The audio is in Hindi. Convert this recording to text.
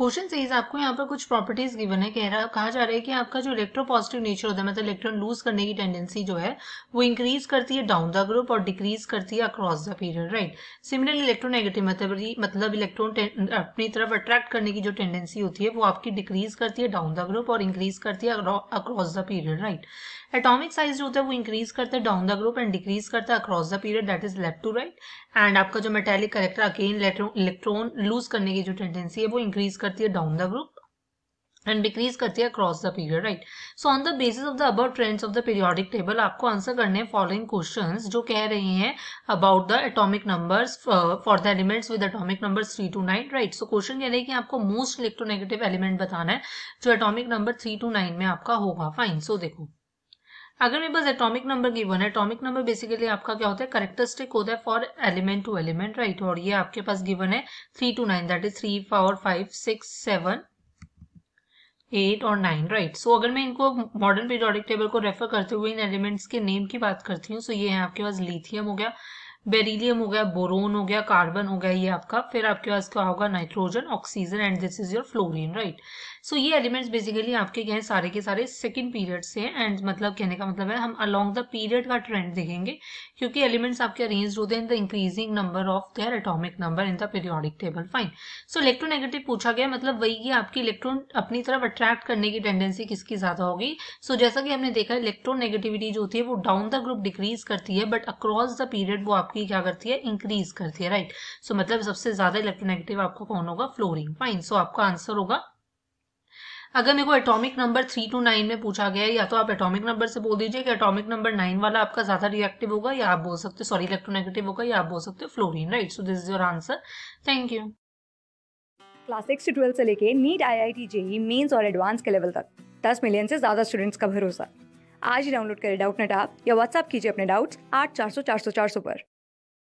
क्वेश्चन सेज आपको यहाँ पर कुछ प्रॉपर्टीज गिवन है कह रहा कहा जा रहा है कि आपका जो इलेक्ट्रोपॉजिटिव नेचर होता है मतलब इलेक्ट्रॉन लूज करने की टेंडेंसी जो है वो इंक्रीज करती है डाउन द ग्रुप और डिक्रीज करती है across the period right similar electronegative मतलब मतलब इलेक्ट्रॉन अपनी तरफ अट्रैक्ट करने की जो टेंडेंसी होती है वो आपकी डिक्रीज करती है डाउन द ग्रुप और इंक्रीज करती है across the period right atomic size जो होता है वो इंक्रीज करता है down the group and decrease करता है across the period that is left to right and आपका जो metallic character again electron lose करने की जो टेंडेंसी है वो इंक्रीज कर करती है down the group and decrease करती है across the period right so on the basis of the above trends of the periodic table आपको आंसर करने हैं फॉलोइंग क्वेश्चन जो कह रहे हैं about the atomic number for the elements with atomic number three two nine right so question कह रहे हैं कि आपको मोस्ट इलेक्ट्रोनेगेटिव एलिमेंट बताना है जो atomic number three two nine में आपका होगा फाइन सो so, देखो अगर मेरे पास एटॉमिक नंबर गिवन है एटॉमिक नंबर बेसिकली आपका क्या होता है करेक्टरिस्टिक होता है for element to element right और ये आपके पास गिवन है three two nine that is three four five six seven eight और नाइन राइट सो अगर मैं इनको मॉडर्न पीरियोडिक टेबल को रेफर करते हुए इन एलिमेंट्स के नेम की बात करती हूँ सो so ये है आपके पास लिथियम हो गया बेरिलियम हो गया बोरोन हो गया कार्बन हो गया ये आपका फिर आपके पास क्या होगा nitrogen oxygen and this is your fluorine right so ये एलिमेंट्स बेसिकली आपके क्या है सारे के सारे सेकेंड पीरियड से हैं एंड मतलब कहने का मतलब है हम अलॉन्ग द पीरियड का ट्रेंड देखेंगे क्योंकि एलिमेंट्स आपके अरेंज होते हैं the increasing number of their atomic number in the periodic table fine so electronegative पूछा गया मतलब वही की आपकी इलेक्ट्रॉन अपनी तरफ अट्रैक्ट करने की टेंडेंसी किसकी ज्यादा होगी सो so, जैसा कि हमने देखा इलेक्ट्रोनेगेटिविटी जो होती है वो डाउन द ग्रुप डिक्रीज करती है बट अक्रॉस द पीरियड वो आपकी क्या करती है इंक्रीज करती है राइट right? सो so, मतलब सबसे ज्यादा इलेक्ट्रोनेगेटिव आपका कौन होगा फ्लोरिंग फाइन सो आपका आंसर होगा अगर मेरे को atomic number three two nine में पूछा गया है या तो आप एटॉमिक नंबर से बोल दीजिए कि एटॉमिक नंबर नाइन वाला आपका ज्यादा रिएक्टिव होगा या आप बोल सकते हो सॉरी इलेक्ट्रोनेगेटिव होगा या आप बोल सकते हो fluorine right so this is your answer thank you class six से ट्वेल्थ से लेके NEET I I T JEE mains और एडवांस के लेवल तक दस मिलियन से ज्यादा स्टूडेंट्स का भरोसा आज ही डाउनलोड करें डाउट नेट आप या व्हाट्सअप कीजिए अपने डाउट्स आठ चार सौ चार सौ चार सौ पर